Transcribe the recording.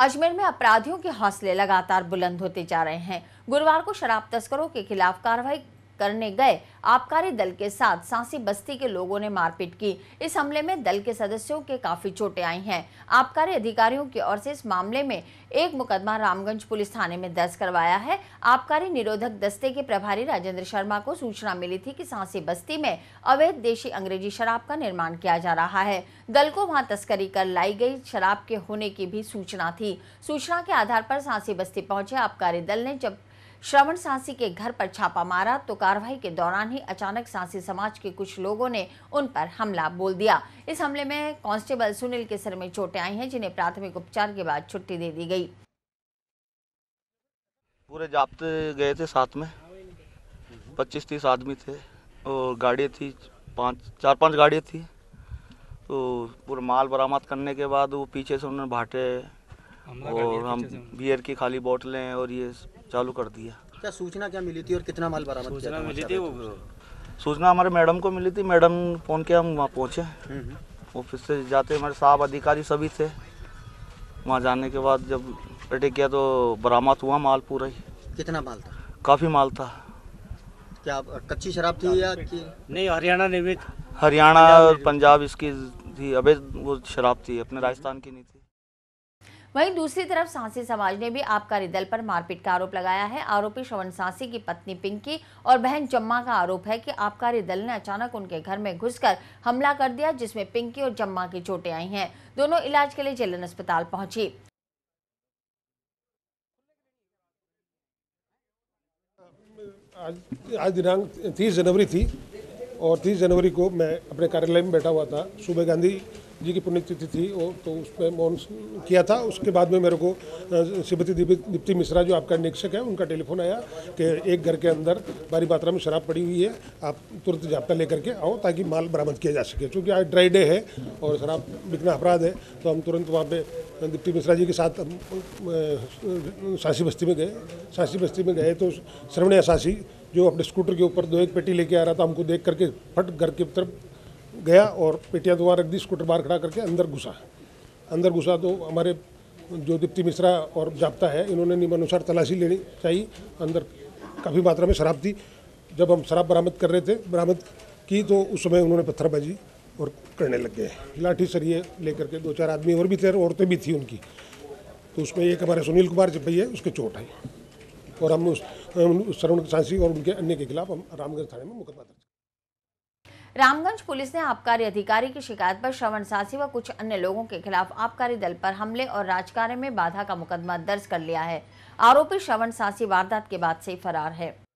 अजमेर में अपराधियों के हौसले लगातार बुलंद होते जा रहे हैं गुरुवार को शराब तस्करों के खिलाफ कार्रवाई करने गए आबकारी दल के साथ सांसी बस्ती के लोगों ने मारपीट की इस हमले में दल के सदस्यों के काफी चोटें आई हैं आबकारी अधिकारियों की ओर से इस मामले में एक मुकदमा रामगंज पुलिस थाने में दर्ज करवाया है आबकारी निरोधक दस्ते के प्रभारी राजेंद्र शर्मा को सूचना मिली थी की सांसी बस्ती में अवैध देशी अंग्रेजी शराब का निर्माण किया जा रहा है दल को वहाँ तस्करी कर लाई गई शराब के होने की भी सूचना थी सूचना के आधार पर सांसी बस्ती पहुंचे आबकारी दल ने जब श्रवण सांसी के घर पर छापा मारा तो कार्रवाई के दौरान ही अचानक सांसी समाज के कुछ लोगों ने उन पर हमला बोल दिया इस हमले में कांस्टेबल सुनील के सिर में चोटें आई हैं जिन्हें प्राथमिक उपचार के बाद छुट्टी दे दी गई पूरे जाप्ते गए थे साथ में पच्चीस तीस आदमी थे और गाड़ी थी पाँच चार पांच गाड़ी थी तो पूरा माल बरामद करने के बाद वो पीछे से उन्होंने भाटे और हम बियर की खाली बोतलें और ये चालू कर दिया क्या सूचना क्या मिली थी और कितना माल बरामद सूचना मिली अच्छा थी वो सूचना हमारे मैडम को मिली थी मैडम फोन के हम वहाँ पहुँचे हम्म, हम्म। ऑफिस से जाते हमारे साहब अधिकारी सभी थे वहाँ जाने के बाद जब अटैक किया तो बरामद हुआ माल पूरा ही कितना माल था काफ़ी माल था क्या कच्ची शराब थी या नहीं हरियाणा निर्मित हरियाणा और पंजाब इसकी थी अभी वो शराब थी अपने राजस्थान की नहीं थी वहीं दूसरी तरफ सांसी समाज ने भी आबकारी दल पर मारपीट का आरोप लगाया है आरोपी श्रवण सांसी की पत्नी पिंकी और बहन जम्मा का आरोप है कि आबकारी दल ने अचानक उनके घर में घुसकर हमला कर दिया जिसमें पिंकी और जम्मा की चोटें आई हैं दोनों इलाज के लिए जेलन अस्पताल पहुंची आज आज दिनांक तीस जनवरी थी और तीस जनवरी को मैं अपने कार्यालय में बैठा हुआ था सूबे गांधी जी की पुण्यतिथि थी वो तो उसमें मौन किया था उसके बाद में मेरे को श्रीमती दीप्ति मिश्रा जो आपका निरीक्षक है उनका टेलीफोन आया कि एक घर के अंदर भारी मात्रा में शराब पड़ी हुई है आप तुरंत जाप्ता लेकर के आओ ताकि माल बरामद किया जा सके क्योंकि आज ड्राई डे है और शराब बिकना अपराध है तो हम तुरंत वहाँ पर दीप्ति मिश्रा जी के साथ हम सासी बस्ती में गए सासी बस्ती में गए तो श्रवणिया सासी जो अपने स्कूटर के ऊपर दो एक पेटी लेके आ रहा था हमको देख करके फट घर की तरफ गया और पेटिया द्वार रख दी स्कूटर बाहर खड़ा करके अंदर घुसा अंदर घुसा तो हमारे जो दीप्ति मिश्रा और जाप्ता है इन्होंने नियमानुसार तलाशी लेनी चाहिए अंदर काफ़ी मात्रा में शराब थी जब हम शराब बरामद कर रहे थे बरामद की तो उस समय उन्होंने पत्थरबाजी और करने लग गए लाठी सरिये लेकर के दो चार आदमी और भी थे औरतें भी थी उनकी तो उसमें एक हमारे सुनील कुमार जब भैया उसके चोट आई और हम उस, उस सांसी और उनके अन्य के खिलाफ हम रामगंज थाने में मुकदमा दर्ज रामगंज पुलिस ने आबकारी अधिकारी की शिकायत पर श्रवण सासी व कुछ अन्य लोगों के खिलाफ आबकारी दल पर हमले और राजकार्य में बाधा का मुकदमा दर्ज कर लिया है आरोपी श्रवण सासी वारदात के बाद से फरार है